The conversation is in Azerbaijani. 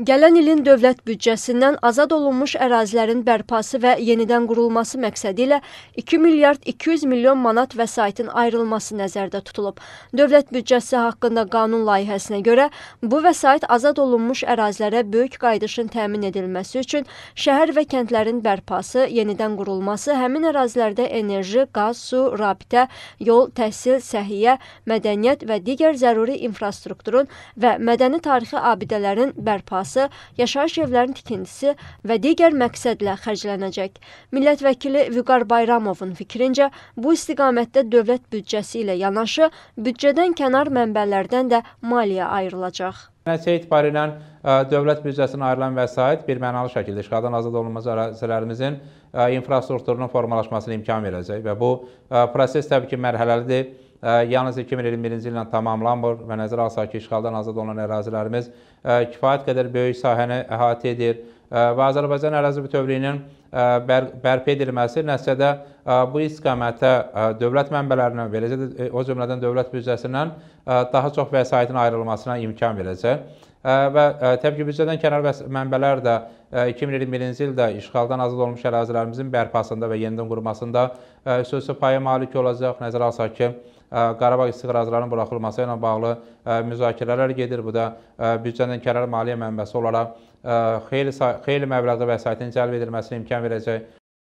Gələn ilin dövlət büdcəsindən azad olunmuş ərazilərin bərpası və yenidən qurulması məqsədi ilə 2 milyard 200 milyon manat vəsaitin ayrılması nəzərdə tutulub. Dövlət büdcəsi haqqında qanun layihəsinə görə bu vəsait azad olunmuş ərazilərə böyük qayıdışın təmin edilməsi üçün şəhər və kəndlərin bərpası, yenidən qurulması, həmin ərazilərdə enerji, qaz, su, rabitə, yol, təhsil, səhiyyə, mədəniyyət və digər zəruri infrastrukturun və mədəni tarixi abidələrin bərpası inşası, yaşayış evlərinin tikintisi və digər məqsədlə xərclənəcək. Millət vəkili Vüqar Bayramovun fikrincə, bu istiqamətdə dövlət büdcəsi ilə yanaşı büdcədən kənar mənbələrdən də maliyyə ayrılacaq. Nəticə etibariylə dövlət büdcəsindən ayrılan vəsait birmənalı şəkildə işğaldan azad olunmuş ərazələrimizin infrastrukturunun formalaşmasına imkan verəcək və bu proses təbii ki, mərhələlidir. Yalnız 2021-ci illə tamamlanmır və nəzərə alsaq ki, işğaldan azad olunan ərazilərimiz kifayət qədər böyük sahəni əhatə edir və Azərbaycan ərazi bütövlüyünün bər bərpa edilməsi nəticədə bu istiqamətə dövlət mənbələrindən, beləcə də e, o cümlədən dövlət büdcəsindən daha çox vəsaitin ayrılmasına imkan verəcək və təbii ki, büdcədən kənar mənbələr də 2021-ci ildə işğaldan azad olmuş ərazilərimizin bərpasında və yenidən qurmasında xüsusi paya malik olacaq. Nəzərə alsaq ki, Qarabağ istiqrazlarının buraxılması ilə bağlı müzakirələr gedir. Bu da büdcədən kənar maliyyə mənbəsi olaraq xeyli, xeyli məbləğdə vəsaitin cəlb edilməsinə imkan verəcək.